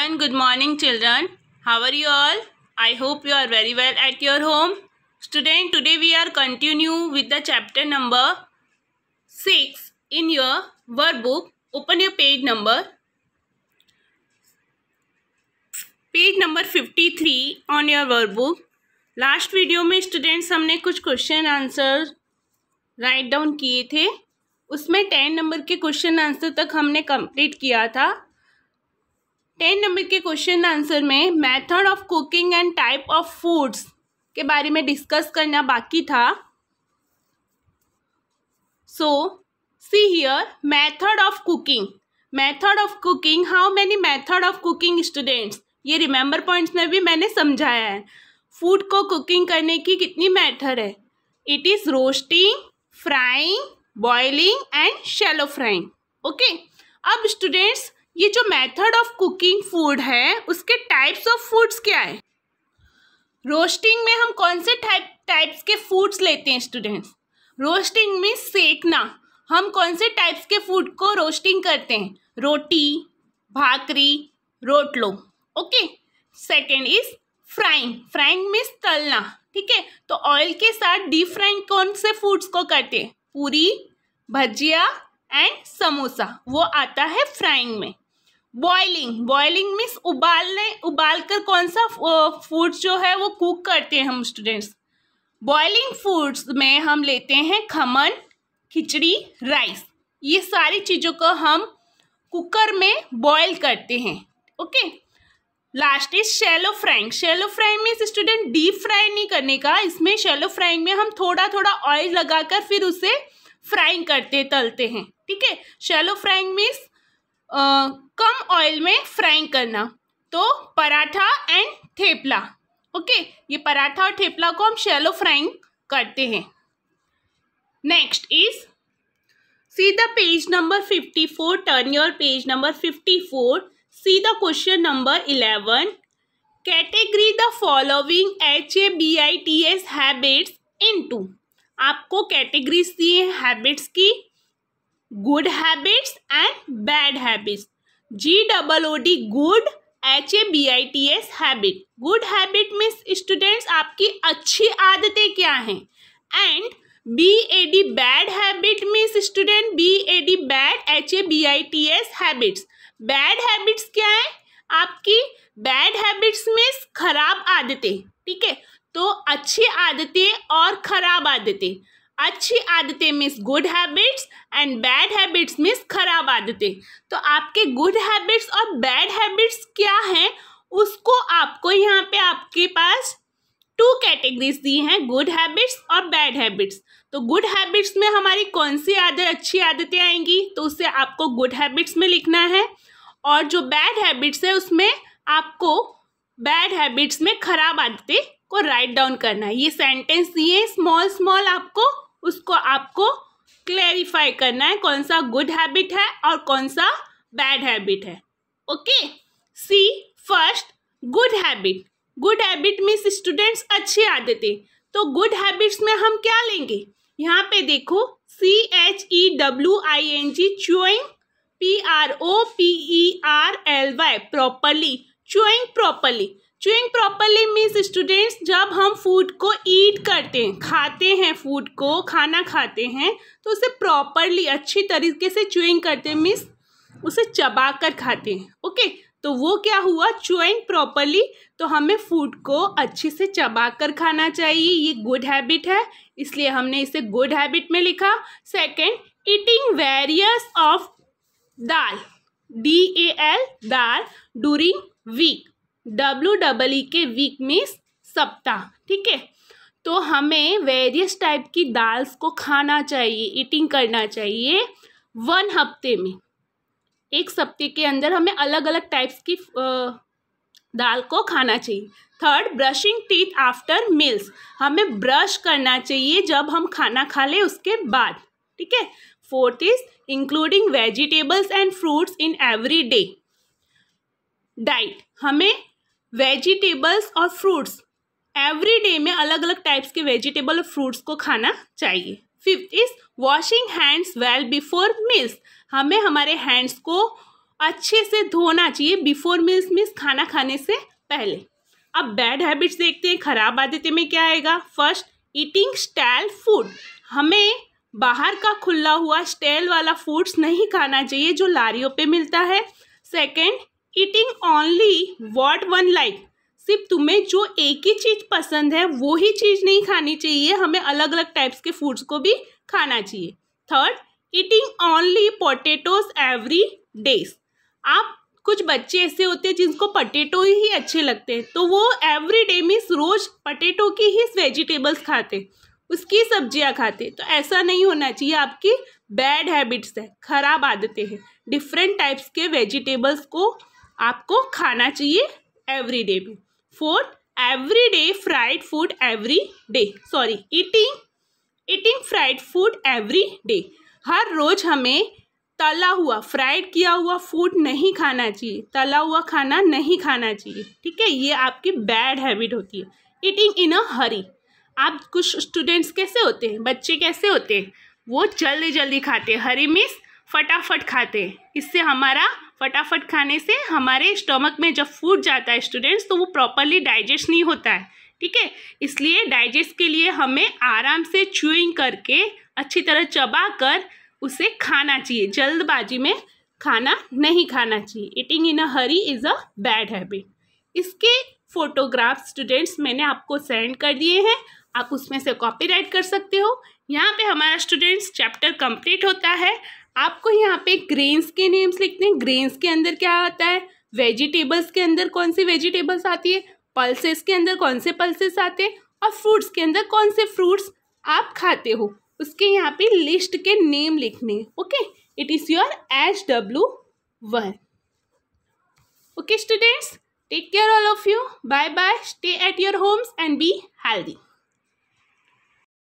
children good morning children how are you all i hope you are very well at your home student today we are continue with the chapter number 6 in your workbook open your page number page number 53 on your workbook last video में students हमने कुछ question answer write down किए थे उसमें ten number के question answer तक हमने complete किया था टेन नंबर के क्वेश्चन आंसर में method of cooking and type of foods के बारे में डिस्कस करना बाकी था so see here method of cooking method of cooking how many method of cooking students ये रिमेंबर पॉइंट्स में भी मैंने समझाया है फूड को कुकिंग करने की कितनी मेथड है it is roasting frying boiling and shallow frying okay अब स्टूडेंट्स ये जो मेथड ऑफ कुकिंग फूड है उसके टाइप्स ऑफ फूड्स क्या है रोस्टिंग में हम कौन से टाइप टाइप्स के फूड्स लेते हैं स्टूडेंट्स रोस्टिंग में सेकना हम कौन से टाइप्स के फूड को रोस्टिंग करते हैं रोटी भाकरी रोटलो okay second is frying frying means तलना ठीक है तो ऑयल के साथ डीप फ्राइंग कौन से फूड्स को करते हैं पूरी भजिया एंड समोसा वो आता है फ्राइंग में बॉइलिंग बॉइलिंग मीन्स उबालने उबाल कर कौन सा फूड जो है वो कुक करते हैं हम स्टूडेंट्स बॉइलिंग फूड्स में हम लेते हैं खमन खिचड़ी राइस ये सारी चीज़ों को हम कुकर में बॉयल करते हैं okay last is shallow frying shallow frying में स्टूडेंट डीप फ्राई नहीं करने का इसमें शेलो फ्राइंग में हम थोड़ा थोड़ा ऑयल लगाकर फिर उसे फ्राइंग करते तलते हैं ठीक है शेलो फ्राइंग मीन्स कम ऑयल में फ्राइंग करना तो पराठा एंड थेपला ओके ये पराठा और थेपला को हम शेलो फ्राइंग करते हैं next is see the page number fifty four turn your page number fifty four see the question number eleven category the following H A B I T S habits into आपको categories दिए habits की good habits and bad habits G double O D good H A B I T S habit good habit means students आपकी अच्छी आदतें क्या हैं and B A D bad habit means student B A D bad H A B I T S habits bad habits क्या है आपकी bad habits means खराब आदतें ठीक है तो अच्छी आदतें और खराब आदतें अच्छी आदतें means good habits and bad habits means खराब आदतें तो आपके गुड हैबिट्स और बैड हैबिट्स क्या हैं उसको आपको यहाँ पे आपके पास टू कैटेगरीज दी हैं गुड हैबिट्स और बैड हैबिट्स तो गुड हैबिट्स में हमारी कौन सी आदत अच्छी आदतें आएंगी तो उसे आपको गुड हैबिट्स में लिखना है और जो बैड हैबिट्स है उसमें आपको बैड हैबिट्स में खराब आदतें को राइट डाउन करना है ये सेंटेंस दिए स्मॉल स्मॉल आपको उसको आपको क्लेरिफाई करना है कौन सा गुड हैबिट है और कौन सा बैड हैबिट है okay see first good habit good habit means students अच्छी आदतें तो गुड हैबिट्स में हम क्या लेंगे यहाँ पे देखो C H E W I N G chewing P R O P E R L Y properly chewing properly chewing properly means students जब हम फूड को ईट करते हैं खाते हैं फूड को खाना खाते हैं तो उसे प्रॉपरली अच्छी तरीके से चुइंग करते हैं मीन्स उसे चबा कर खाते हैं ओके तो वो क्या हुआ चुइंग प्रॉपरली तो हमें फूड को अच्छे से चबा कर खाना चाहिए ये गुड हैबिट है इसलिए हमने इसे गुड हैबिट में लिखा second eating various of dal D A L dal during week W double E K week means सप्ताह ठीक है तो हमें वेरियस टाइप की दाल्स को खाना चाहिए ईटिंग करना चाहिए वन हफ्ते में एक सप्ते के अंदर हमें अलग अलग टाइप्स की दाल को खाना चाहिए third brushing teeth after meals हमें ब्रश करना चाहिए जब हम खाना खा लें उसके बाद ठीक है fourth is including vegetables and fruits in every day diet हमें वेजिटेबल्स और फ्रूट्स एवरी डे में अलग अलग टाइप्स के वेजिटेबल और फ्रूट्स को खाना चाहिए fifth is washing hands well before meals हमें हमारे हैंड्स को अच्छे से धोना चाहिए बिफोर मील्स मीन्स खाना खाने से पहले अब बैड हैबिट्स देखते हैं खराब आदतें में क्या आएगा फर्स्ट ईटिंग स्टाइल फूड हमें बाहर का खुला हुआ स्टेल वाला फूड्स नहीं खाना चाहिए जो लारियों पे मिलता है second eating only what one like सिर्फ तुम्हें जो एक ही चीज़ पसंद है वो ही चीज़ नहीं खानी चाहिए हमें अलग अलग टाइप्स के फूड्स को भी खाना चाहिए third eating only potatoes every days आप कुछ बच्चे ऐसे होते हैं जिनको पटेटो ही अच्छे लगते हैं तो वो एवरी डे मीन्स रोज़ पटेटो की ही वेजिटेबल्स खाते उसकी सब्जियां खाते तो ऐसा नहीं होना चाहिए आपकी बैड हैबिट्स है ख़राब आदतें हैं डिफरेंट टाइप्स के वेजिटेबल्स को आपको खाना चाहिए एवरी डे में fourth every day fried food every day sorry eating eating fried food every day हर रोज़ हमें तला हुआ फ्राइड किया हुआ फूड नहीं खाना चाहिए तला हुआ खाना नहीं खाना चाहिए ठीक है ये आपकी बैड हैबिट होती है ईटिंग इन अ हरी आप कुछ स्टूडेंट्स कैसे होते हैं बच्चे कैसे होते हैं वो जल्दी जल्दी खाते हैं हरी मीन्स फटाफट खाते इससे हमारा फटाफट खाने से हमारे स्टमक में जब फूड जाता है स्टूडेंट्स तो वो प्रॉपरली डाइजेस्ट नहीं होता है ठीक है इसलिए डाइजेस्ट के लिए हमें आराम से च्यूइंग करके अच्छी तरह चबा कर उसे खाना चाहिए जल्दबाजी में खाना नहीं खाना चाहिए eating in a hurry is a bad habit इसके फोटोग्राफ स्टूडेंट्स मैंने आपको सेंड कर दिए हैं आप उसमें से कॉपी कर सकते हो यहाँ पर हमारा स्टूडेंट्स चैप्टर कम्प्लीट होता है आपको यहाँ पे ग्रेन्स के नेम्स लिखने हैं ग्रेन्स के अंदर क्या आता है वेजिटेबल्स के अंदर कौन सी वेजिटेबल्स आती है पल्सेस के अंदर कौन से पल्सेस आते हैं और फ्रूट्स के अंदर कौन से फ्रूट्स आप खाते हो उसके यहाँ पे लिस्ट के नेम लिखने okay it is your H W one okay students take care all of you bye bye stay at your homes and be healthy